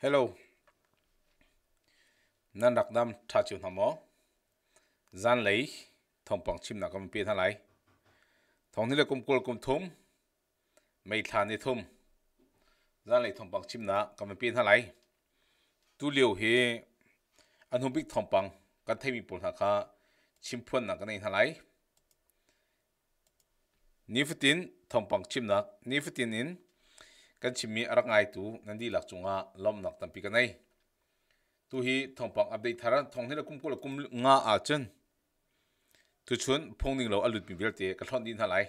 hello đặc rak dam tha chu namo zan lấy thong bằng chim na kam pi tha lấy, thong ni le kum cung kum thum mei tha ni thum zan lei thong pang chim na kam pi tha lấy, tu liu he anh hum biết thong bằng, các thầy mì pul tha kha chim phun na kan nei tha lai ni futin thong pang chim na ni futin in kan chimmi arak ngai tu nandi lak chunga lom nak tampi kanai tu hi thongpang update tharan thongne la kum ko la kum nga a chen tu chun phongning lo alut mi bel te ka thon din halai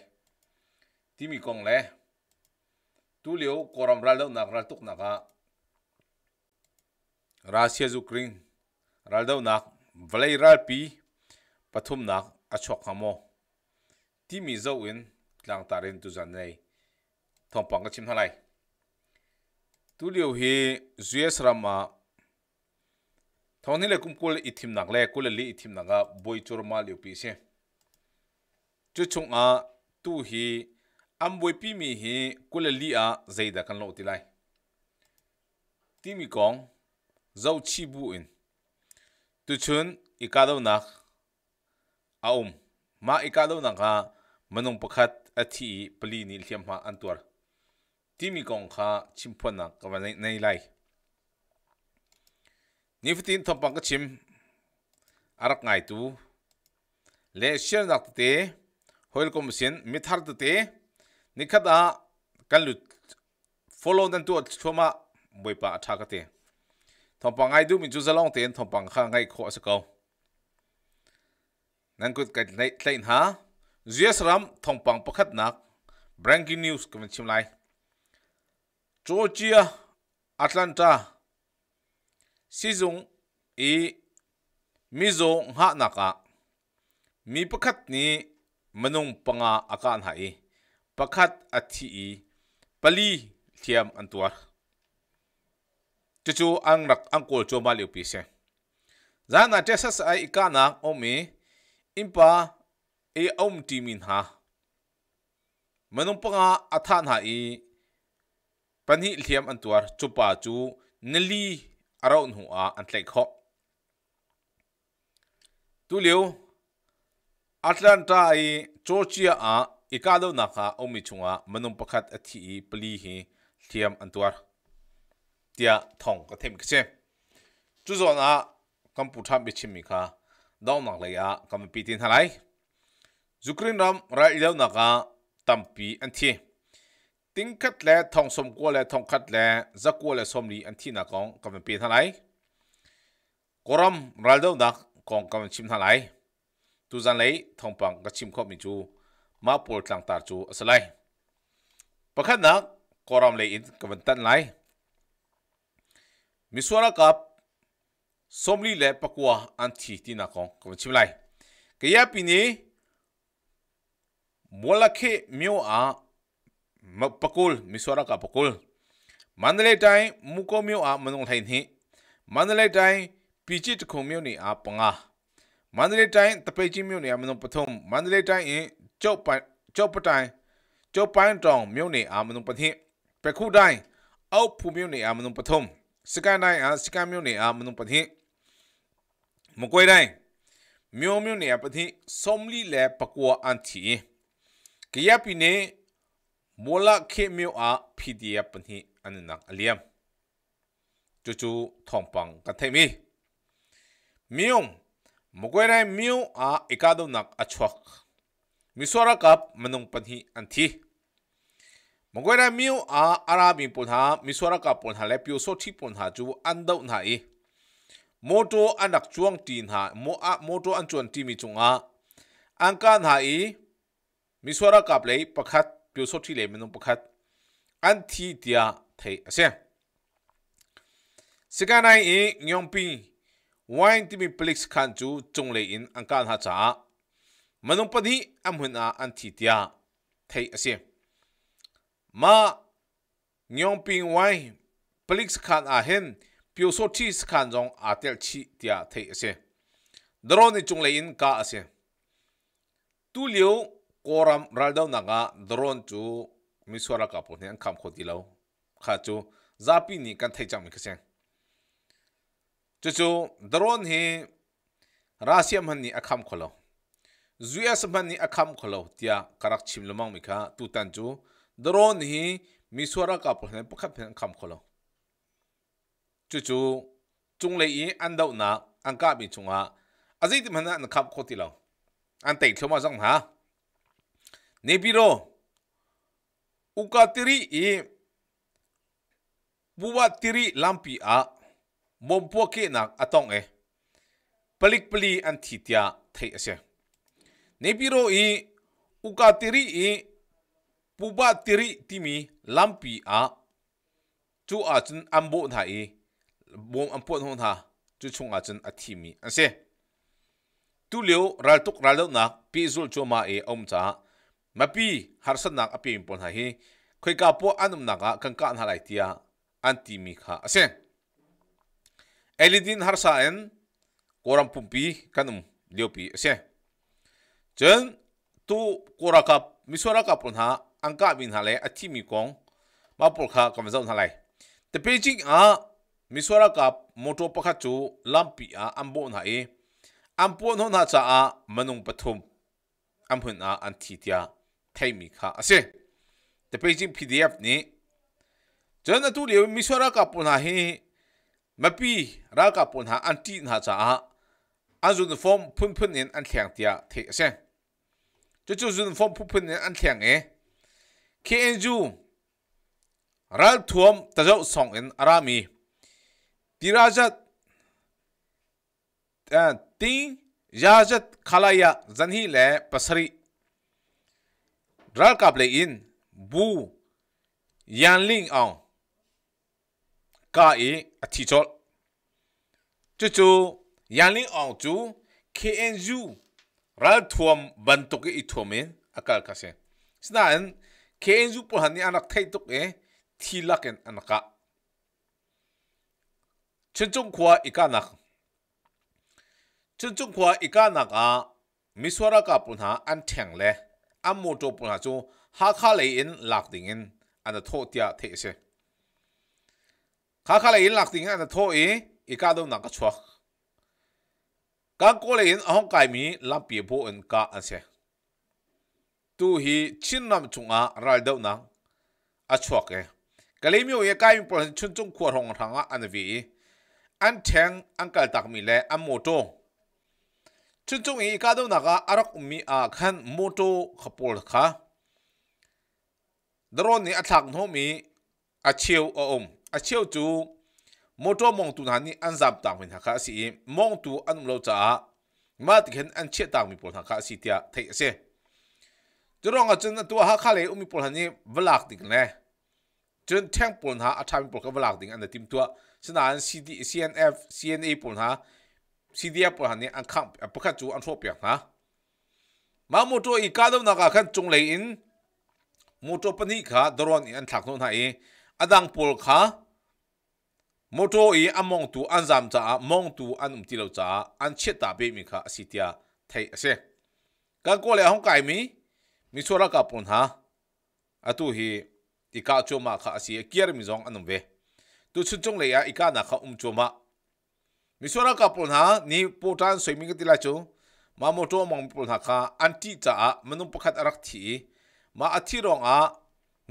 ti mi kong le tu leo koram ral lo nak ral tuk naka Russia Ukraine ral dau nak valai ral pi pathum nak achok hamo ti mi zo in tlang tarin tu zan nei thongpang ka chim halai tu liu hi zues rama thawni le kumkul ithim nak le kul li ithim nanga boi chur ma liu pi se chu chung a tu hi am boi pi mi hi kul li a zaida kan lo ti lai ti mi kong zau chi bu in tu chun ikado nak aum ma ikado nanga manung pakhat athi pali ni hliam ma antuar ที่มีกองค้าชิมพนักกับในในไลนี่ฟตินทำปังก็ชิมอารักไงตูเลเชียร์นักเตะฮอยล์คอมมิชชั่นมิทาร์ตเตะนี่ขดากันหลุด follow นั่นตัวชมาบ่อยปะทักเตะทำปังไงดูมิจูจะลองเตะทำปังข้างไงขอสกาวนั่นก็กันในในหาเจียสรัมทำปังประคัดนัก breaking news กันชิมไล Georgia, Atlanta, Sizung i Mizo ngha naka. Mi pakhat ni manung panga akan hai. Pakhat athi i pali thiam antuar. Chuchu ang rak ang kol cho ma liu pise. Zana Texas ai ikana omi impa e om timin ha. Manung panga athan hai ปนิเลียมอันตัวจุปาจูนลีอารอนหัวอันเล็กขอตุเลียวแอตแลนตาอีโจเจียอาอีกาโดนักอาอมิชงะมนุประคัดอธิปลีหิเลียมอันตัวเตียทองก็เทมกเชจุดอ่ะกัมพูชาบิชิมิกาดาวนักเลยอ่กัมปีตินทลายจุกรินรำไรเดียวนักอาตั้มปีอันที่ tính khát lệ thòng sôm qua lệ thòng khát lệ giấc qua lệ sôm lý anh thi nà con cầm bên pin thằng ấy koram ral đâu đặc con cầm chim thằng ấy tu gian lấy thòng bằng các chim khóc mình chú mà bồi tăng tar chú ở lại bắc khát nà koram lấy in cầm tận lại misora cặp sôm lý lệ pakua anh thi thi nà con cầm chim lại cái áp pin này mua là khi miêu à ပကုလ်မီဆိုရာကပကုလ်မန္တလေးတိုင်းမူကောမြို့အားမုံထိုင်သင်မန္တလေးတိုင်းပီချစ်တခုံမြို့နေအားပငါမန္တလေးတိုင်းတပိတ်ကြီးမြို့နေအားမုံပထုံမန္တလေးတိုင်းရင်ကျောက်ပိုင်ကျောက်ပတိုင်ကျောက်ပိုင်းတောင်မြို့နေအားမုံပထင်ပခုတိုင်းအောက်ဖူမြို့နေအားမုံပထုံစကန်တိုင်းအားစကန်မြို့နေအားမုံပထင်မကွေးတိုင်းမြို့မြို့နေအားပထင်စုံလီလဲပကွာအန်တီကရပီနေ mula khi miu a pdf pani aninak aliam chu chu thongpang ka themi mium mukwerai miu a ikado nak achwak misora kap manung pani anthi mukwerai miu a arabi pulha misora kap pulha le piu so thi pulha chu andau na i moto anak chuang tin ha mo a moto an chuan ti mi chunga angkan ha i misora kap lei pakhat piu so thi le men nong pakhat an thi tia thei ase sikanai e nyongpi wain timi plix khan chu chung le in angkan ha cha manung pani amhun a an thi tia thei ase ma nyongpi wain plix khan a hen piu so thi khan jong a tel chi tia thei ase drone chung le in ka ase tu liu koram raldo nanga drone chu mi suara ka po nen kham khoti lo kha chu zapi ni kan thai chang mi khase chu chu drone he rasiam han ni akham kholo zuas ban ni akham kholo tia karak chim lomang mi kha tu tan chu drone he mi suara ka po nen pakha pen kham kholo chu chu chung le yi an dau na an ka bi chunga azit man na khap khoti lo an tei thoma jang ha နေပြီးတော့ဥကတိရီဤဘူဝတိရီလမ်ပီအာမုံပိုကေနက်အတောင်းအေပလိကပလီအန်တီတျာထေအစေနေပြီးတော့ဤဥကတိရီဤဘူဝတိရီတီမီလမ်ပီအာကျူအချန်အမ်ဘိုထာဤဘုံအမ်ပွန်ဟုံထာကျူချုံအချန်အတီမီအစေ tu liu ral tuk ral na pi zul chu ma e om cha mapi harsan nak api impon ha hi khoi ka po anum naka kan kan ha lai tia anti mi kha ase elidin harsa en koram pumpi kanum liopi ase chen tu koraka misora ka pon ha angka min ha le athi mi kong ma por kha kam zon ha lai te pejing a misora ka moto pakha chu lampi a ambon ha e ampon hon ha cha a manung pathum amhun a anthi tia ทมีค่ะอ่ะสิแต่ปจริงพีดีเอฟนี่จนตู้เรียมิสวรากปุ่นหาเมื่อปีรากปุ่นหาอันที่นหาจ้าอันจุดฟอร์มพุ่นพุ่นเนี่ยอันแข็งเดียทีอ่ะสิจุดจุดฟอร์มพุ่นพุ่นเนี่ยอันแข็งเอ๋คีเอ็นจูรักทวมตะจอสองเอ็นอารามีตีราชัดอ่าทียาจัดขลายาจันฮีเล่ปัสรีဒရကပလေအင်ဘူယန်လင်းအောင်ကာအေအတီချော့ကျူကျူယန်လင်းအောင်ကျူ KNU ရာထွမ်ဘန်တုကိထွမင်အကလကဆေစနန် KNU ပဟန်နီအနက်ထိုက်တုကေသီလကန်အနကချွန်ချုံခွာအကနက်ချွန်ချုံခွာအကနကမစ္စဝရကပုန်ဟာအန်ထန်လေ a mo to pu chu ha kha le in lak ding in an tho tia the se kha kha le in lak ding an tho e i ka do na ka chwa ka ko le in ahong kai mi lam pi bo in ka an se tu hi chin nam chung a ral do na a chwa ke ka le mi o ye kai mi pu chun chung khu rong thanga an vi an theng an kal tak mi le am mo to ชุนจงอีกาดูนักอารักมีอาขันมโตขปูลค่ะดรอนนี่อัตลักษณ์มีอาเชียวอมอาเชียวจูมโตมองตุนันนี่อันจับต่างเป็นหักสีมองตูอันมรลจ้ามาติเห็นอันเชี่ยต่างมีปุลหักสีเตียเทียเสจุดรองอาจนตัวหักเลยอุมีุลหันนี่เวลาติกเน่จนแท่งุลหาอาทามีุลกับเวลาติกอันเดติมตัวสนานซีดีซีเอ็นเอฟซีเอ็นเอผลหา CDF ปะหันเนี่ยอันขังประคัจูอันทั่วเปียกนะมาโมโตอีกาดมนักขันจงเลยอินโมโตปนิขาดรอนอันถักโนนหายอดังปูลขาโมโตอีอันมองตูอันจำจ้ามองตูอันอุมติเลวจ้าอันเชิดตาเบมิขาสิทยาไทยเสกันก็เลยห้องไก่มีมีส่วนกับปุ่นฮะอตุฮีอีกาจูมาขาสิเกียร์มิจงอันนุ่มเวตุชุดจงเลยอีกานักอุ้มจูมามิสุระกับปุ่หะนี่ปูตันสวยมิงกติลาจูมาโมโตมังปุ่นฮะค่ะอันที่จะมันุ่มปรัดรักทีมาอธิรองอ่ะ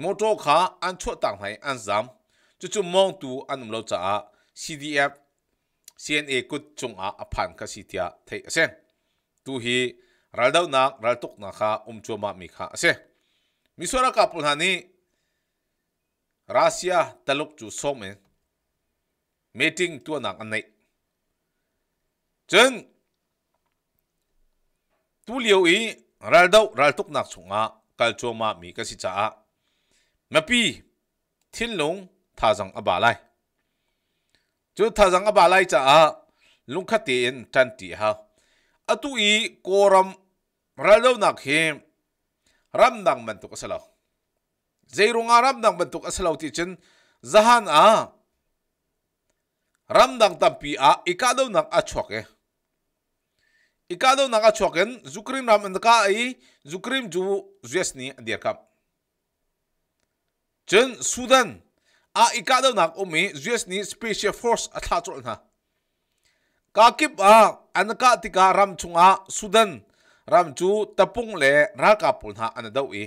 โมโตค่ะอันชั่วต่างไหอันซ้ำจู่จู่มองดูอันนุ่มเราจะ CDF CNA กุดจงอาอภันกับ CTA เทเส้นตัวฮีรัลดาวนักรัลตุกนะค่ะอุ้มจูมามิค่ะเนมิสุระกับปุ่หะนี่รัสเซียตลกจู่ส้มเองมีติ้งตัวนักอันไหน chân tu liu ý ral đâu ral tuk nak chung á kal cho ma mi ka si cha a ma pi thiên lung tha rằng a ba lai chu tha rằng a ba lai cha a lung tiền ti in ha à tu ý koram ral đâu nak he ram dang man tuk asalo zeirunga ram đang man tuk asalo ti chen zahan a ram dang tampi a ikado nak a chok e ikado naga chuaken zukrim ram andaka ai zukrim ju jesni andir kam chen sudan a ikado nak umi jesni special force atha chol na kakip a anaka tika ram chunga sudan ram chu tapung le raka pulna anadau i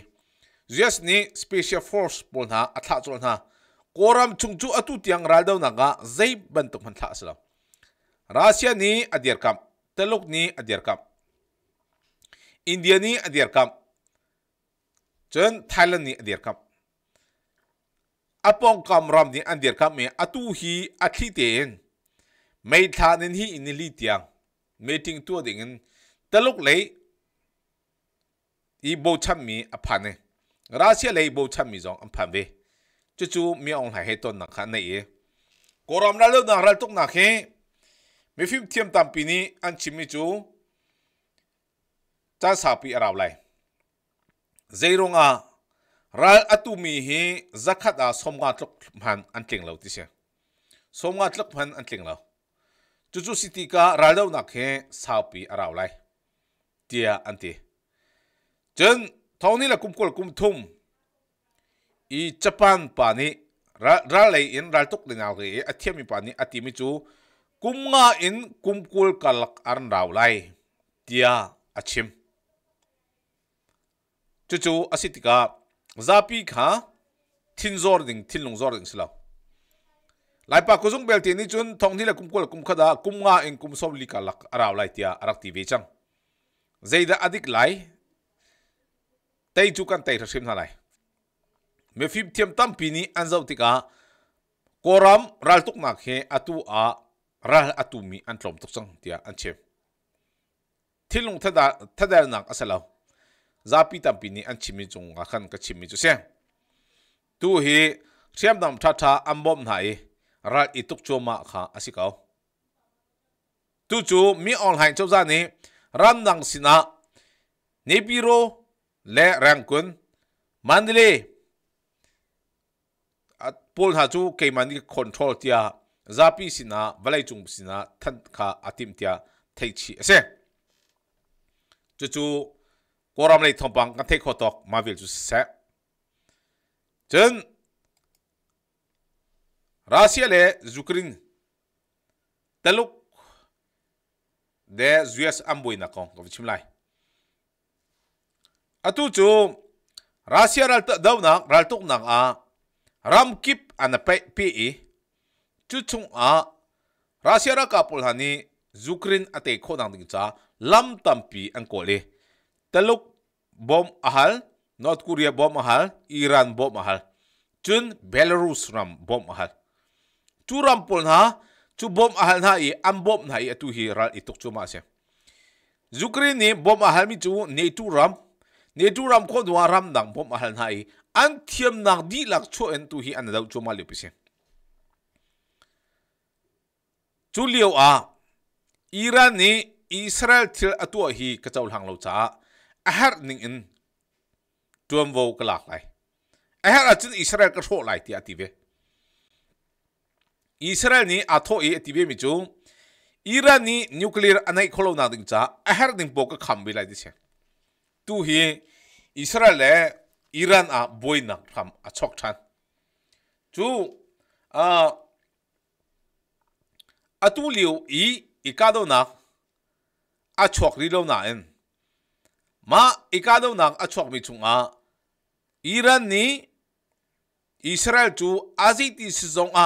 jesni special force pulna atha chol na koram chungchu atu tiang raldau naga zai bantuk man tha asla Russia ni adir kam taluk ni adir kam India ni adir kam chen Thailand ni adir kam apong kam ram ni adir kam me atu hi athi ten mai tha nen hi in li tiang meeting tu ding in taluk lei i bo cham mi aphane Russia lei bo cham mi jong amphan ve chu chu mi ong lai he ton na kha nei e. koram ra lo na ral tuk na khe มีฟิมเทียมตามปีนี้อันชิมิจูจ้าสาปีอาราวไลเจรงอารัลอตุมีฮีจักขัดอาสมงาตลกพันอันเก่งเราที่เสียสมงาตลกพันอันเก่งเราจุจุสิติการัลเดานักเฮสาวปีอาราวไลเตียอันตีจนท่านี้ละกุมกลกุมทุ่มอีญี่ปุ่นป่านี้รัลเลยอินรัลตุกเดนเอาเลยอัตเทียมีป่านี้อัติมิจู kum nga in kumkul kalak an rau lai tia achim chu chu asitika zapi kha thin zor ding thin lung zor ding sila lai pa kuzung bel ti ni chun thong ni la kumkul kum khada kum nga in kum som li kalak rau lai tia arak ti ve chang zeida adik lai tei chu kan tei thashim na lai me phim thiam tam pini an zau tika koram ral tuk nak he atu a รักอตุมีอันตรมตุกซังเดียอันเชฟที่ลงทัดทัดนักอาศัยาซาปีตัมปีนี้อันชิมิจงอาคันกับชิมิจุเซียงตู้ฮีเชียมนำชาชาอันบอมหายรัฐอิตุกชัมาขาอสิัยเขาตู้จูมีออนไลน์เจ้าซานีรันดังสินะเนปิโรและแรงกุนมันดิเลปูนหาจูเกี่ยมันดิคอนโทรลเดีย zapi sina valai chung sina than kha atim tia thei chi ase chu chu koram lei thom pang kan thei kho tok ma vil chu se chen russia le ukraine taluk de us amboi na kong ko chim lai atu chu russia ral ta daw na ral tuk nang a ram kip an pe pe chung a Russia ra kapul hani Ukraine ate kho dang ding cha lam tampi an ko le taluk bom ahal North Korea bom ahal Iran bom ahal chun Belarus ram bom ahal chu ram pol na chu bom ahal na i am bom na i atu hi ral ituk chu ma se Ukraine ni bom ahal mi chu ne tu ram ne tu ram ko dwa ram dang bom ahal na i an thiam nak di lak cho en tu hi an dau chu ma le pisen จูเลียวอาอิรันนี่อิสราเอลทิลอตัวฮีกระเจ้าหลังเราจ้าอฮ์นิงอินจวมโวกลากไลเอฮ์าอาจจะอิสราเอลกระโถไหลที่อติเวอิสราเอลนี่อาวอีอติเวมิจูอิรันนี่นิวเคลียร์อันไหนขลุ่นนาดึงจ้าอฮ์นิงโบก็คำวิไลดิเชตูฮีอิสราเอลอิรันอาบุยนักทำอัชกชันจูอ่า atu liu i ikado nak a c h o k ri lo na en ma ikado nak a c h o k mi chung a iran ni israel chu azi ti si zong a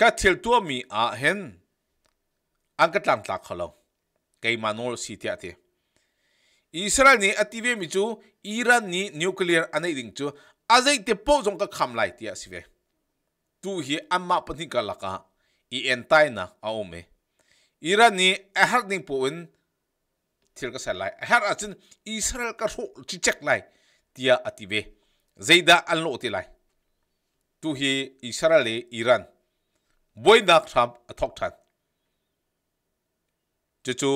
ka t i l tu mi a hen an ka tlam tlak h a l o k a i manol si ti ate israel ni ative mi chu iran ni nuclear a n a i ding chu a z i te po zong ka kham lai ti a si ve tu hi amma pathi ka laka i entai na aome ira ni ahar ni poin thil ka salai ahar achin israel ka ro chi chek lai tia atibe zeida anlo ti lai tu hi israel le iran boina khram athok than chu chu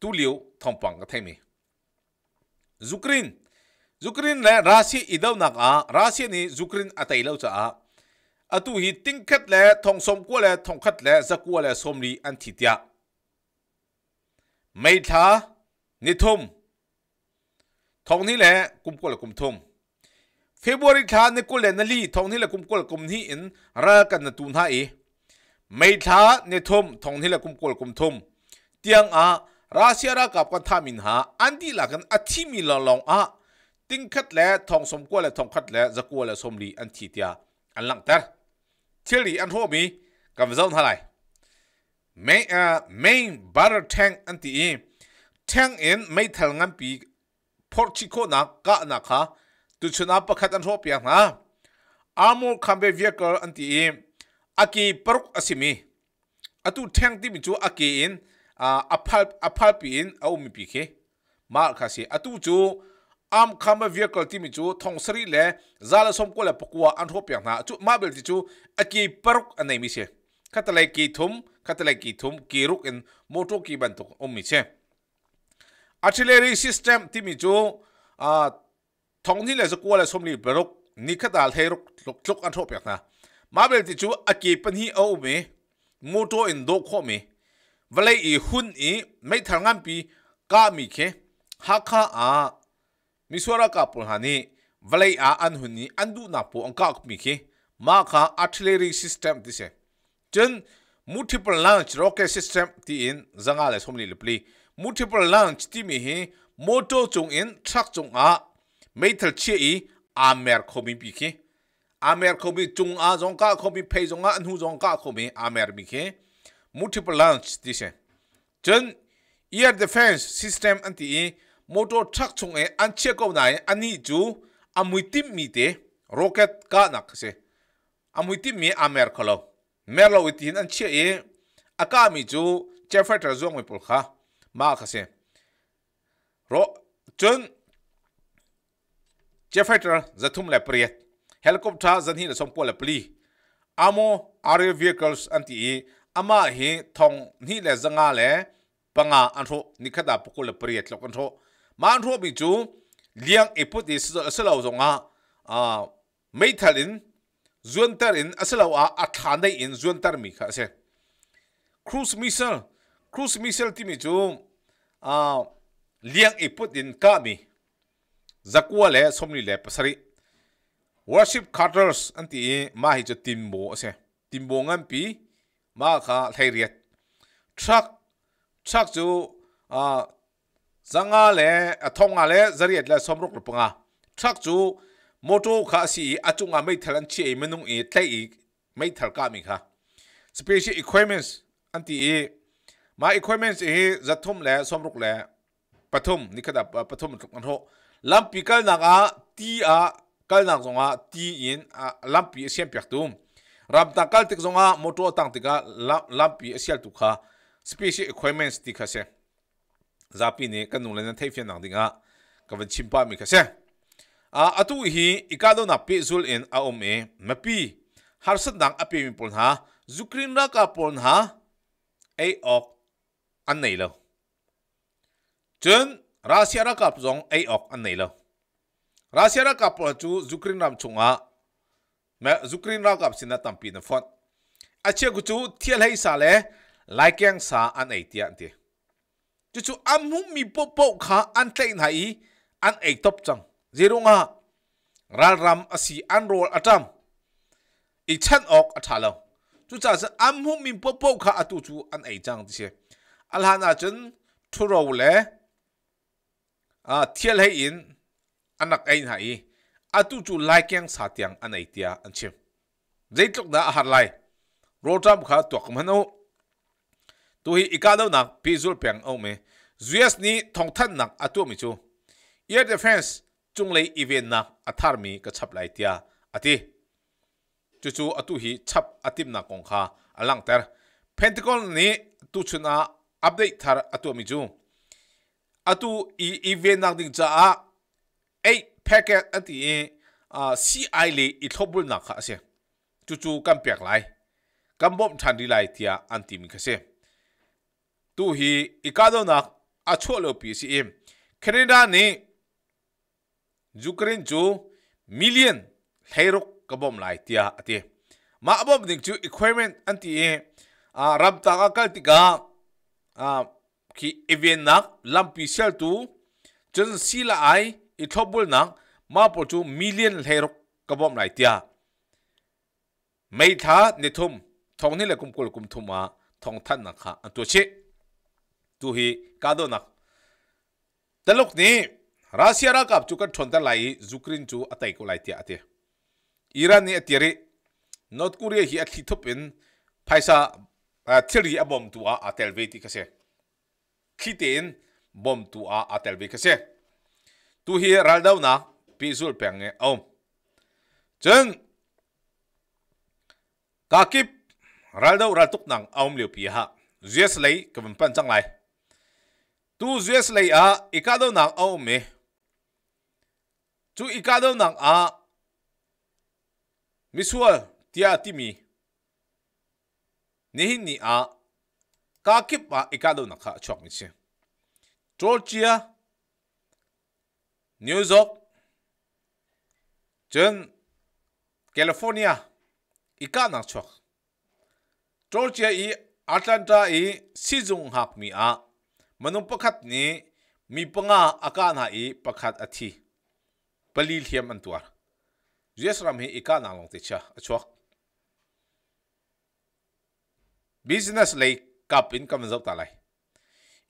tu liu thompang ka themi zukrin zukrin le rasi idau nak a rasi ni zukrin atai lo cha a อตุหิติงคัดแหล่ทองสมกัวแหล่ทองคัดแหล่จะกัวแหล่สมรีอันทิตยาไม่ท้านิทุมทองนี่แหล่กุมกัวแหละกุมทุมเฟบริยท้านีกัวแหล่นลีทองนี่แหล่กุมกัวแหละกุมนี่อินรากันนตุนหาเอไม่ท้านิทุมทองนี่แหล่กุมกัวแหละกุมทุมเตียงอาราสเซียรักับกันทามินหาอันที่หลักันอธิมีลองลองอาติงคัดแหล่ทองสมกัวแหล่ทองคัดแหล่จะกัวแหล่สมรีอันทิตยาอันหลังเตอร์ thiết lý ăn hô mi cầm dâu thay lại main uh, main butter tank tí em tank in mấy thằng ngam bị portico na ka na kha tu chuna pakhat an hop yang ha armor combat vehicle tí em aki paruk asimi atu à, tank ti mi chu aki in à, a phal a phal pi in au à, mi pi khe mar kha si atu chú am khama vehicle ti mi chu thong sari le zala som ko la pakwa an ho piang na chu mabel ti chu aki paruk anai mi se khatlai ki thum khatlai ki thum ki ruk in moto ki ban tok om mi se artillery system ti mi chu a thong ni le zo ko la som li paruk ni khatal thei ruk lok lok an ho piang na mabel ti chu aki pan hi au me moto in do kho me valai i hun i mai thar ngam pi ka mi khe ha kha a मिसोरा का पुहानी वल आ अनहुनी अंदु नापो अंका मीखे मा खा आर्टिलरी सिस्टम तीसें चन मूठीपल लंच रॉकेट सिस्टम ती इन जंगा ले सोमली लिपली मूठीपल लंच ती मीहे मोटो चुंग इन ट्रक चुंग आ मेथल छे ई आमेर भी बीखे आमेर खोमी चुंग आ जोंका खोमी फे जोंगा अनहु जोंका खोमी आमेर बीखे मूठीपल लंच तीसें चन एयर डिफेंस सिस्टम अंती motor truck chung e an che ko nai ani chu amui tim mi te rocket ka nak se amui tim mi amer khalo merlo itin an che e aka mi chu chefater zong mi pul kha ma kha se ro chun chefater zathum le priet helicopter zan hi som ko le pli amo aerial vehicles anti e ama hi thong ni le zanga le panga an tho nikhada pukul le priet lok an tho man ro mi chu liang e put is asalo zonga a meithal in zuan tar in asalo a athane in zuan tar mi kha se cruise missile cruise missile ti mi chu a liang e put in ka mi zakwa le somni le pasari worship cutters anti ma hi chu timbo ase timbo ngam pi ma kha thairiat truck truck chu a zanga le thonga le zariat la somrok lupunga thak chu moto kha si achunga mai thalan chi ei manung e tlai i mai thal ka mi kha special equipments anti e ma equipments e zathum le somrok le pathum nikada pathum tukman ho lampi kal naga ti a kal nang zonga ti in lampi siam pyak tum ram ta kal tik zonga moto tang tika lampi sial tu kha special equipments ti kha se zapi ne kan nung lena thei fian nang dinga kavan chimpa mi khase a atu hi ikado na pe zul en a om e mapi harsat dang ape mi pon ha zukrin ra ka pon ha ai ok an nei lo chen rasia ra ka zong ai ok an nei lo rasia ra ka po chu zukrin ram chunga me zukrin ra ka sina tampi na fon achia gu chu thial hai sa le laikyang sa an ei ti an ti chu chú am hum mi po po kha an tlein hai an ei top chang zirunga ral ram asi an rol atam i chan ok athalo chú cha sẽ am hum mi po po kha atu chu an ei chang ti se alhana chen thuro le a thiel hei in anak ein hai atu chu laikyang satyang an ei tia đã chim zeitlok na har lai rotam kha tok mano tu hi ikalo nak pi zul peng au me zuas ni thong than nak atu mi chu air defense chung lei event nak athar mi ka chap lai tia ati chu chu atu hi chap atim na kong kha alang ter pentagon ni tu chuna update thar atu mi chu atu i event nak ding cha a Eight packet ati eh, a ci le i thobul nak kha ase chu chu kam pek lai kam bom than ri lai tia anti mi kha se tu hi ikadona acholo lo pcm canada ni jukrin chu million thairok kabom lai tia ati ma abom ding chu equipment anti e a ram ta ka kal tika a ki event nak lampi sel tu chun sila ai i thobul nak ma po chu million thairok kabom lai tia mai tha ne thum thong ni le kum kul kum thuma than na kha an tu che tu hi kado nak talok ni russia ra kap chu kan thon ta lai ukraine chu atai ko lai ti ate iran ni atiri north korea hi athi thopin phaisa thiri abom tu a atel ve ti kase khiten bom tu a atel ve kase tu hi ral dau na pi zul penge om chen kakip ral dau ral tuk nang aum liu pi ha jes lai kavan pan chang lai tu zues lei a ikado nang au me chu ikado nang a misual tia timi ni ni a ka kip a ikado na kha chok mi che georgia new york chen california ika na chok georgia i atlanta i sizung hak mi a manung pakhat ni mi panga aka na i pakhat athi pali thiam an tuar jesram hi ika na long te cha achwa business lei kap in kam zop ta lai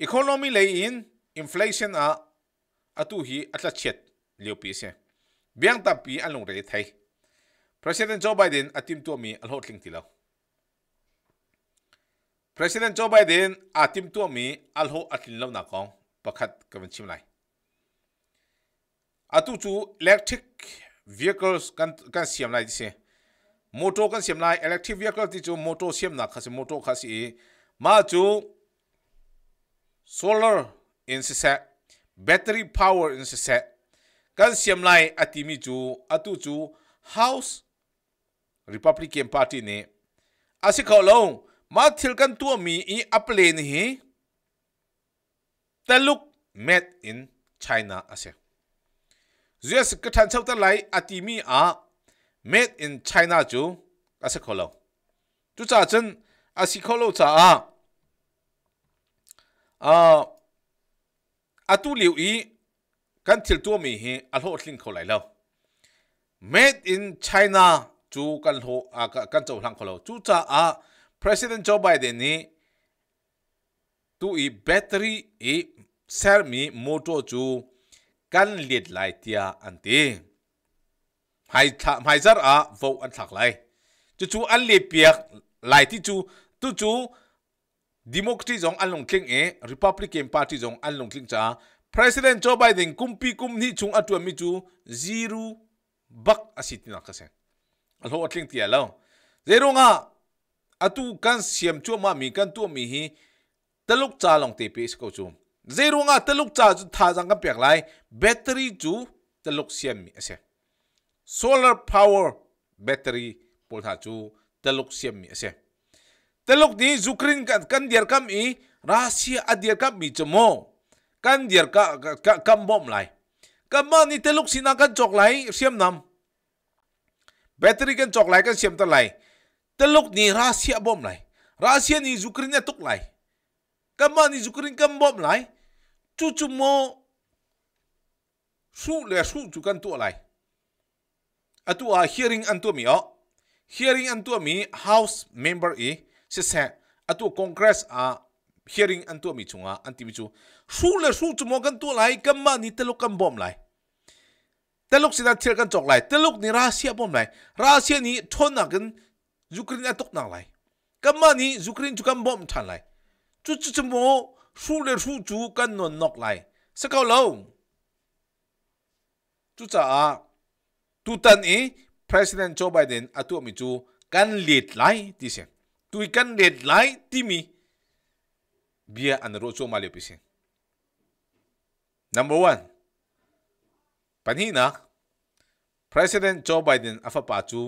economy lei in inflation a atu hi atla chet liu pi se biang ta pi an long re thai president joe biden atim to mi al hotling ti lo President Joe Biden a tim tu mi al ho atlin lo na kong pakhat kawan chim lai atu chu electric vehicles kan kan siam lai dise moto kan siam lai electric vehicle ti chu moto siam na khasi moto khasi ma chu solar in se battery power in se kan siam lai atimi chu atu chu house republican party ne Asikolong มาทิลกันตัวมีอีอัปเลนฮีแต่ลุก made in China อาเซียเสียสกทันเช่าตะไลอาติมีอา made in China จูอาเซียขอลจูจ่าจนอาศิขอลจ่าอ่าอาตูลิวอีกันทิลตัวมีฮีอัลโหดลิงขอไลแล้ว made in China จูกันโหอากันเจ้าหลังขอลจูจ่าอา President Joe Biden ni tu i battery i sermi moto chu kan liệt lại tia anti hai tha hai zar a vo an thak lai chu chu an le piak lại ti chu tu chu democracy jong an long tling e republican party jong an long tling cha president joe biden kumpi kum ni chung atu mi chu zero bak asitina ka sen alo atling tia lo zero nga atu kan siam chu ma mi kan tu mi hi taluk cha long te pe ko chu zero nga taluk cha chu tha jang ka pek lai battery chu taluk siam mi ase solar power battery pol tha chu taluk siam mi ase taluk ni zukrin kan kan diar kam i rasia adiar kam mi chmo kan diar ka kam bom lai kama ni teluk sina kan chok lai siam nam battery kan chok lai kan siam ta lai Teluk ni rahsia bom lai. Rahsia ni zukrinya tuk lai. Kama ni zukrin kam bom lai. Cucu mo su le su kan tu lai. Atu a hearing antu mi o. Oh. Hearing antu mi house member i sese atu congress a hearing antu mi chunga anti mi chu su le su mo kan tu lai kama ni teluk kam bom lai. Teluk sida tir kan chok lai. Teluk ni rahsia bom lai. Rahsia ni tonakan Ukraine atok nang lai kama ni Ukraine chu kan bom than lai chu chu Chú mo su le su chu kan non nok lai sa kau lo chu cha a tu tan e president Joe Biden atu mi chu kan lead lai đi xem. tu kan lead lai ti mi bia an ro chu ma le pisen number hi panhina president Joe Biden afa à pa chú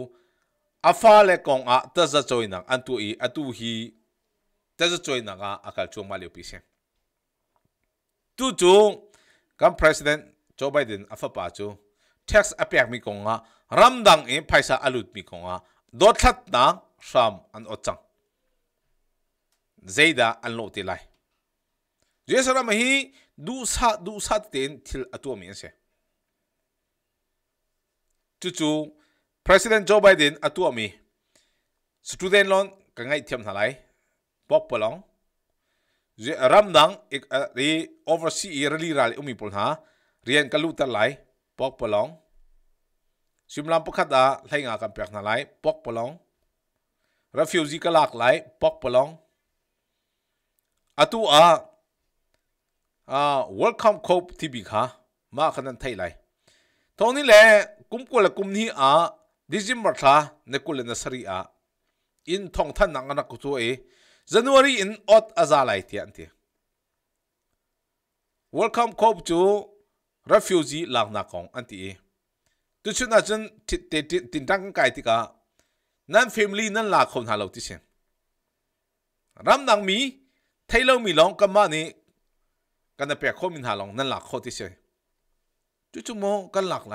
afa le kong a ta za choi nang an tu i atu hi ta za choi nang a akal chu ma le pi se tu chu kam president joe biden afa pa chu tax apek mi kong a ramdang e paisa alut mi kong a do thlat na sham an ochang zeida an lo ti lai jesara ma hi du sa du sa ten thil atu mi se chu chu ปร e s i d โจไบเดนอ d e n อตัวมี student loan กังไงทียมทลายบอกเปลงรัมดังอีกรี oversee เรื่อรายอุ้มีผนหาเรียนกันลุตลายบอกเปลงชิมลัำพกขดาไ่งากันเพียกนาลายบอกเปลงร refugee กลากลายบอกเปลงอตัวอ่า welcome cope ที่บิค่ะมาขนาดไทยลายตรงนี้แหละกลุ่มกวนละกลุ่มนี้อ่าดิจิมาร์ทาเนกุลนสรีอาอินทงท่านนังนักตัวเอจันวารีอินออดอาซาไลาที่อันที่วอลคัมครอบจูรับฟิวจีหลังนักของอันที่ตุชุนอาจันติดติดติดตั้งกายี่กานั่นฟมลี่นั่นหลักคนฮาโลที่เชนรำนังมีไทยเรามีลองกันมาเนี่ยกันเปียกข้อมินฮาลองนั่นหลัาคนที่เชนจุชุโมกันหลักหล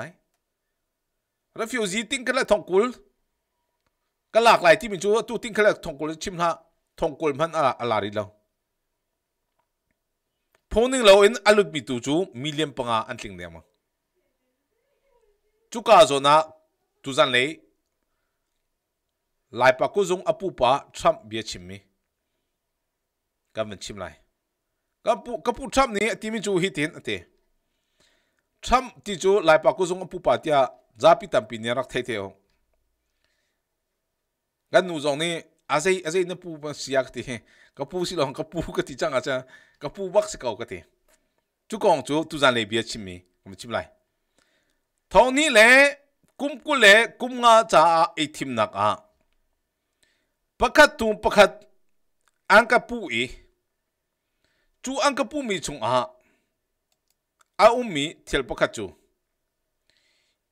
refugee ting kala thongkul kalak lai ti min chu tu ting kala thongkul chim ha thongkul man ala alari lo phoning lo in alut mi tu chu million panga an tling ne ma chu ka zo na tu zan le lai pa ku zung apu pa tham bia chim mi ka man chim lai ka pu ka pu tham ni ti min chu hi tin ate tham ti chu lai pa ku zung zapi tampi ne rak t e i theo gan nu zong ni azei azei na pu ban siak ti he ka pu si long ka pu ka ti chang acha ka pu bak se kau ka ti chu kong chu tu zan le bia chim mi kum chim lai thong ni le kum ku le kum nga cha a e thim nak a pakhat tu pakhat ang ka pu i chu ang ka pu mi chung a a um mi thel pakhat chu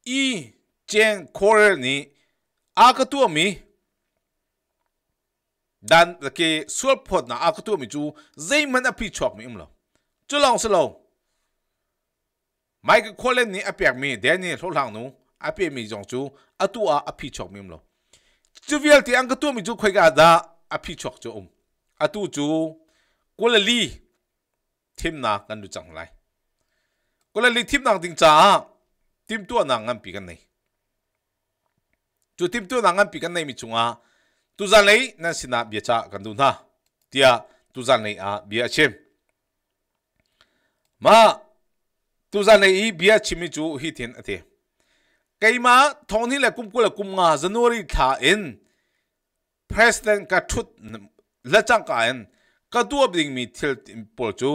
이젠코르니아그투미 dan ke sual phot na aku tu mi chu zai man a pi chok mi umlo chu long se lo mai ke kholen ni apyak mi de ni lo lang nu a pi mi jong chu atu a a pi chok mi umlo chu vial ti ang tu mi chu khoi ga da a pi chok chu um atu chu kola li thim na kan du chang lai kola li thim na ding cha tim tu na ngam pi kan nei chu tim tu na ngam pi kan nei mi chunga tu zan lei na sina bia cha kan du na tia tu zan lei a bia chem ma tu zan lei bia chimi chu hi thin ate keima thong hi la kum kula kum nga january tha in president ka thut la chang ka en ka tu obding mi thil pol chu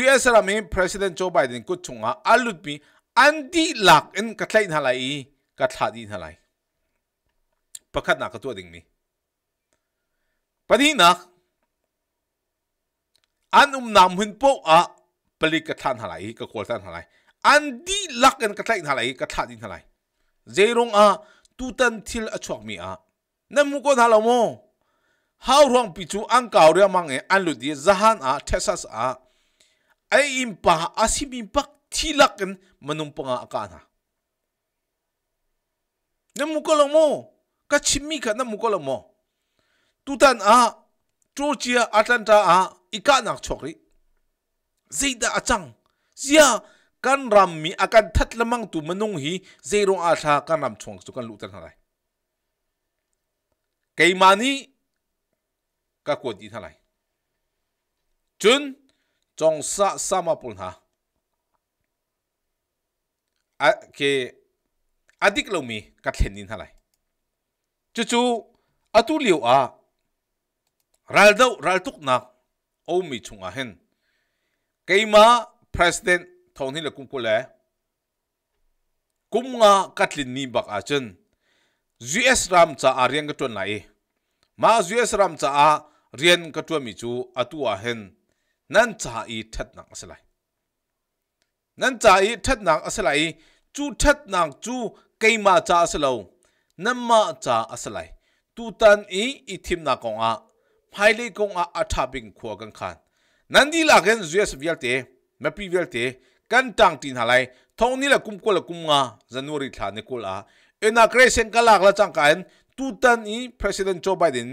US ra mi president Joe Biden ku chunga alut bi อันดีหลักอันกัดไล่ทลายกัดขาดีนั่นอะไรประคัดหนักตัวดิ่งมีปะฏิหนักอันอุ้มนำหุ่นปุ๊อะปลิกกัดทานทลายกัดควรทานทลายอันดีหลักอันกัดไล่ทลายกัดขาดีนั่นอะไรเจริญอ่ะตูตันทิลอชวกมีอ่ะนั่นมุกนั่นลโมฮาวรองปิจูอันเก่าเรียมังเออันลุดีจะฮันอ่ะเทสัสอ่ะไออิมปะอาซิมิมปักที่ลักกันมันนุ่มปงอาการฮะนั่นมุกลงโมก็ชิมมีกันนั่นมุกลงโมตุตันอาจูเจียอัตแลนตาอาอีกานักชกริซีดาอาจังเสียกันรำมีอาการทัดละมังตุมนุ่งฮีเซโรอาชากันรำชงสุกันลุตันอะไรไกมานีก็กวดีินอะไรจนจงสะสามาปุ่นฮะ à cái adik lâu mi cắt hiện nín halai chú chú à tu liu à ral đâu ral tuk na ôm mi chung à hen cái mà president thong hi là cung cô lẽ cung à cắt liền ni bạc à chân US ram cha à riêng cái tuần này mà US ram cha à riêng cái tuần mi chú à tu à hen nan cha i thật nặng sẽ นั่นจ่าอีทัดนางอสไลจูทัดนางจูเกมาจ่าอสโลนั่นมาจ่าอสไลตูตันอีอีทิมนากงอาภายเลกงอาอัฐบิงขัวกันขันนั่นดีละกันจุยสเวียลเตมาปีเวียลเตกันต่างตินหาไลทองนี่ละกุมกุละกุมงาจันวริทานิกุลาเอ็นักเรเซนกลากละจังกันตูตันอี president Joe Biden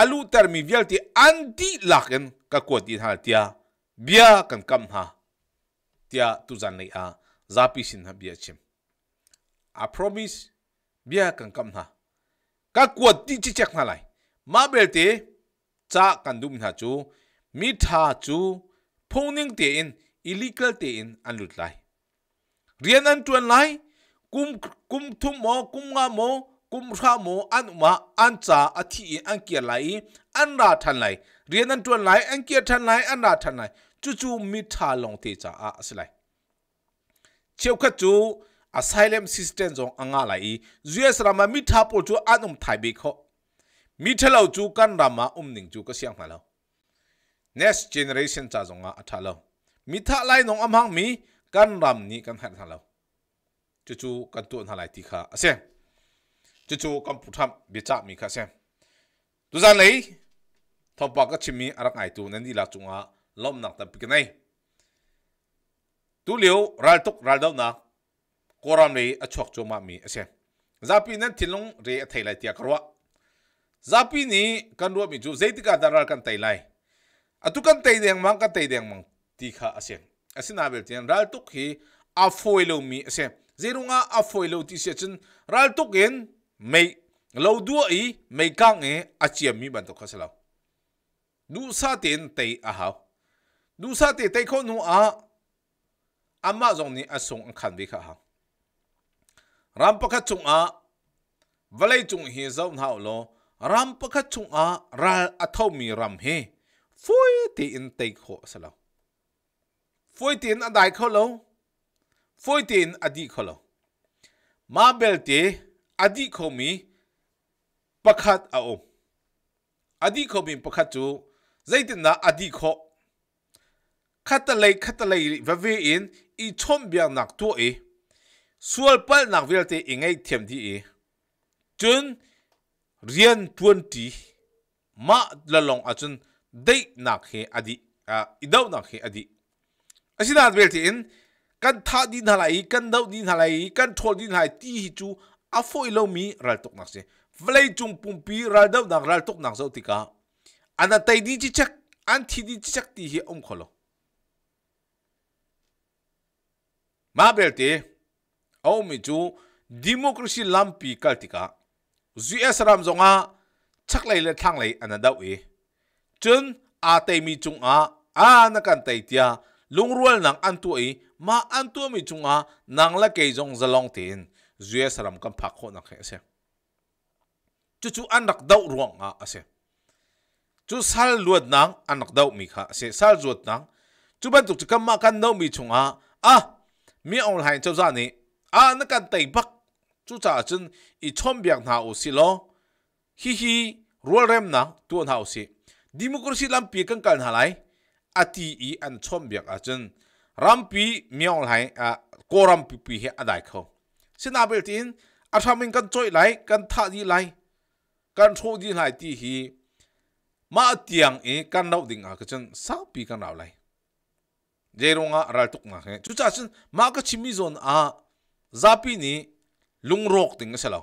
อาลูเตอร์มีเวียลเตอันดีละกันกักวดตินหาเตียเบียกันกำหา tia tu zan nei a zapi sin ha bia chim a promise bia kan kam na ka kuat ti chi chek na lai ma bel te cha kan dum na chu mi tha chu phoning te in illegal te in an lut lai rian an tuan lai kum kum thum mo kum nga mo kum ra mo an ma an cha a thi an kia lai an ra than lai rian an tuan lai an kia than lai an ra than lai จู่ๆมีทาลงที่จะอาสไลเชี่ยวขจูอาศัยเลมซิสเต็มของอังกาไลจุยสรามามีทาปูจูอาดุมไทยบิกอมีทะเลจูกันรามาอุ้มหนิงจูก็เสียงมาแล้ว next generation จะจงอาทาแล้วมีทาไลนองอัมหังมีกันรำนี้กันหันทาแล้วจู่ๆกันตัวนั่นไลที่ข้าเสียจู่ๆกันผู้ทำบิจามีข้าเสียดูจันเลยทบปากก็ชิมีอะไรตัวนั้นดีละจงอา lom nak ta pikanai tu liu ral tuk ral dau na koram le achok cho ma mi ase zapi nan tilung re athai lai tia karwa zapi ni kanwa mi ju zeitika daral kan tai lai atu kan tai deng mang kan tai deng mang ti kha ase asina bel tian ral tuk hi afoi lo mi ase zerunga afoi lo ti se chen ral tuk en mei lo du i mei kang e achia mi ban to khasala du sa ten tai a hao du sa te te kho nu a amma zong ni asung an khan bi kha ha ram pakha chung a valai chung hi zau hau lo ram pakha chung a ra athau mi ram he foi te in te kho sala foi te in adai kho lo foi te in adi kho lo ma bel te adi kho mi pakhat a om adi kho mi pakhat chu zaitin na adi kho khát ta lấy khát ta lấy và về in i chom biang nak tu e sual pal về vel te ingai thiam đi, e chun rian tuan ti ma la long a chun dei nak he adi a idau nak he adi asina về te in căn kan tha din căn kan dau din halai căn thol din halai ti hi chú, a phôi lâu mi ral tok nak xe, vlei chung bùng pumpi ral dau nak ral tok nak zo tika anh ta đi chi chắc anh thi đi chi chak ti hi om kholo ma belte au mi chu democracy lampi kaltika us ram zonga chak lai le thang lai an da we chun a te mi chung a a na kan tai tia lung rual nang an tu e ma an tu mi chung a nang la ke jong zalong tin us ram kam phak kho na khe se chu chu an rak dau ruang a ase chu sal luat nang an rak dau mi kha ase sal zuat nang chu ban tu kam ma kan dau mi chung a a ah! mi online cho ra ni à nó cần tây bắc chú cha chân i chom biang thảo ô xí lo hi hi rual rem na tuôn thảo xí democracy làm pi cần cần hà lại à ti i an chom biang à chân ram pi mi ông hai à cô ram pi pi he à đại khâu xin à biết tin à tham mình cần chơi lại cần thắt đi lại cần thua đi lại ti hi mà tiếng ấy cần lâu đỉnh à cái chân sao pi cần lâu lại Jeronga ral tuk 제롱아 랄뚝나 추차신 마가 치미존 아자피 a 룽록 땡가 살아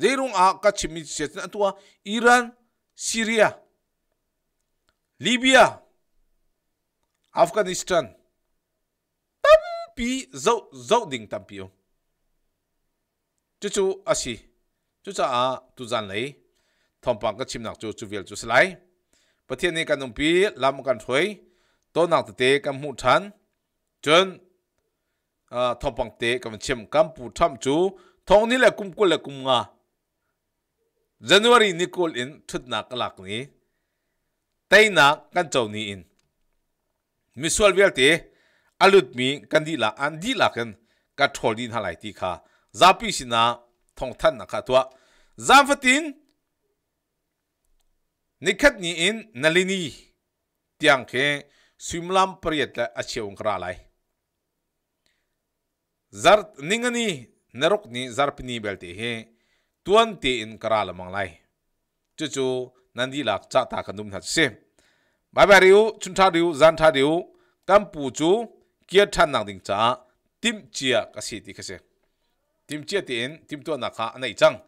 제롱 아까 치미 셋은 안토와 이란 시리아 리비아 아프가 s 스 l 땀비 e r o n g a ka chuchu i m a chen t ashi iran a chucha a tu zan lei thom p a ka chim nak chu chu vel chu slai pathian ni kanum pi lam kan throi tôi nào tế cầm mũ chân, chân à thọ bằng tế cầm chiếm cầm bù thăm chú thong ni là cung cô là cung à, January Nicole in thut nak lak ni tây na kan chau ni in misual vel te alut mi kan di la an di la kan ka thol din halai ti kha zapi sina thong thân na kha tua zam fatin nikhat ni in nalini tiang khe swimlam pariat la achiung kra lai zar ningani narok ni zarpni belte he tuan te in kra la mang lai chu chu nandi lak cha ta kanum that se bai bai riu chun tha riu zan tha riu kam pu chu kia than nang ding cha tim chia ka si ti ka se tim chia ti in tim tu na kha nei chang